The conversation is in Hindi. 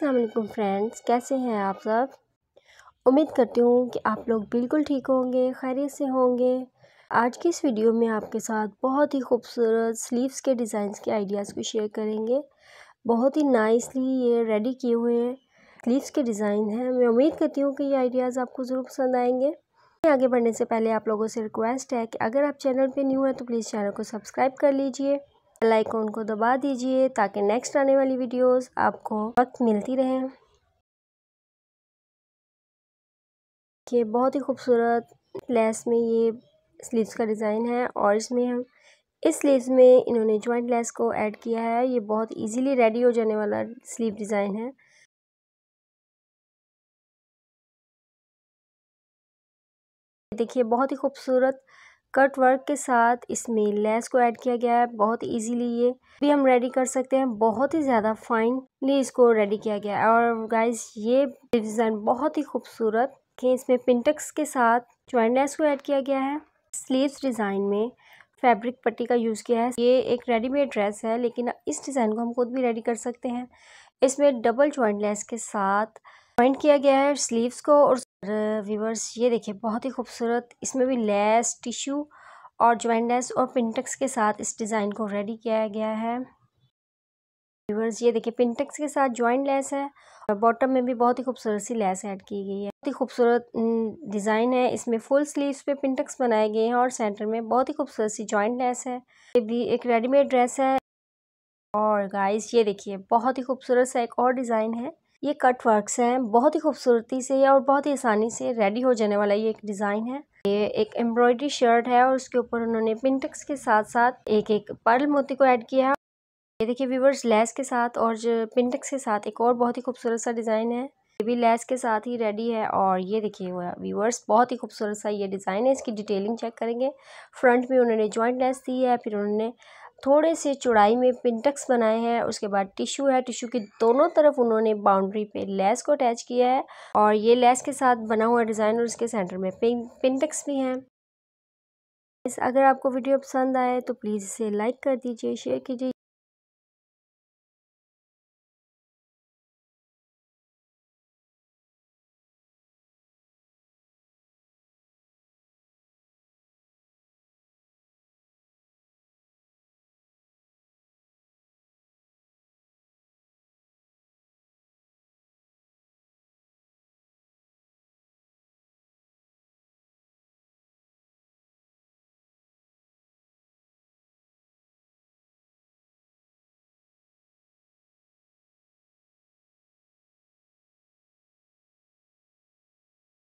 अल्लाम फ्रेंड्स कैसे हैं आप सब उम्मीद करती हूँ कि आप लोग बिल्कुल ठीक होंगे खैरियत से होंगे आज की इस वीडियो में आपके साथ बहुत ही खूबसूरत स्लीव्स के डिज़ाइंस के आइडियाज़ को शेयर करेंगे बहुत ही नाइसली ये रेडी किए हुए हैं स्लीव्स के डिज़ाइन हैं मैं उम्मीद करती हूँ कि ये आइडियाज़ आपको ज़रूर पसंद आएंगे आगे बढ़ने से पहले आप लोगों से रिक्वेस्ट है कि अगर आप चैनल पे न्यू हैं तो प्लीज़ चैनल को सब्सक्राइब कर लीजिए बेल आइकॉन को दबा दीजिए ताकि नेक्स्ट आने वाली वीडियोस आपको वक्त मिलती रहे कि बहुत ही खूबसूरत लेस में ये स्लीव्स का डिज़ाइन है और इसमें हम इस स्लीव्स में इन्होंने ज्वाइंट लेस को ऐड किया है ये बहुत इजीली रेडी हो जाने वाला स्लीव डिज़ाइन है देखिए बहुत ही खूबसूरत कट वर्क के साथ इसमें लेस को ऐड किया गया है बहुत इजीली ये भी हम रेडी कर सकते हैं बहुत ही ज़्यादा फाइनली इसको रेडी किया गया है और गाइज ये डिज़ाइन बहुत ही खूबसूरत कि इसमें पिंटक्स के साथ ज्वाइन लेस को ऐड किया गया है स्लीव्स डिज़ाइन में फैब्रिक पट्टी का यूज़ किया है ये एक रेडीमेड ड्रेस है लेकिन इस डिज़ाइन को हम खुद भी रेडी कर सकते हैं इसमें डबल ज्वाइंट लेस के साथ ज्वाइंट किया गया है स्लीव्स को और और व्यूवर्स ये देखिए बहुत ही खूबसूरत इसमें भी लेस टिश्यू और ज्वाइंटनेस और पिंटक्स के साथ इस डिज़ाइन को रेडी किया गया है व्यूवर्स ये देखिए पिंटक्स के साथ ज्वाइंट लेस है और बॉटम में भी बहुत ही खूबसूरत सी लेस ऐड की गई है बहुत ही खूबसूरत डिज़ाइन है इसमें फुल स्लीव्स पे पिंटक्स बनाए गए हैं और सेंटर में बहुत ही खूबसूरत सी ज्वाइंट लेस है ये भी एक रेडीमेड ड्रेस है और गाइस ये देखिए बहुत ही खूबसूरत सा एक और डिज़ाइन है ये कट वर्क्स हैं बहुत ही खूबसूरती से और बहुत ही आसानी से रेडी हो जाने वाला ये एक डिज़ाइन है ये एक एम्ब्रॉयडरी शर्ट है और उसके ऊपर उन्होंने पिंटक्स के साथ साथ एक एक पर्ल मोती को ऐड किया है ये देखिए व्यूवर्स लेस के साथ और पिंटक्स के साथ एक और बहुत ही खूबसूरत सा डिज़ाइन है ये भी लेस के साथ ही रेडी है और ये देखिए हुआ व्यूवर्स बहुत ही खूबसूरत सा ये डिज़ाइन है इसकी डिटेलिंग चेक करेंगे फ्रंट में उन्होंने जॉइंट लेस दी है फिर उन्होंने थोड़े से चौड़ाई में पिंटक्स बनाए हैं उसके बाद टिश्यू है टिश्यू की दोनों तरफ उन्होंने बाउंड्री पे लेस को अटैच किया है और ये लेस के साथ बना हुआ डिज़ाइन और उसके सेंटर में पिंटक्स भी हैं अगर आपको वीडियो पसंद आए तो प्लीज़ इसे लाइक कर दीजिए शेयर कीजिए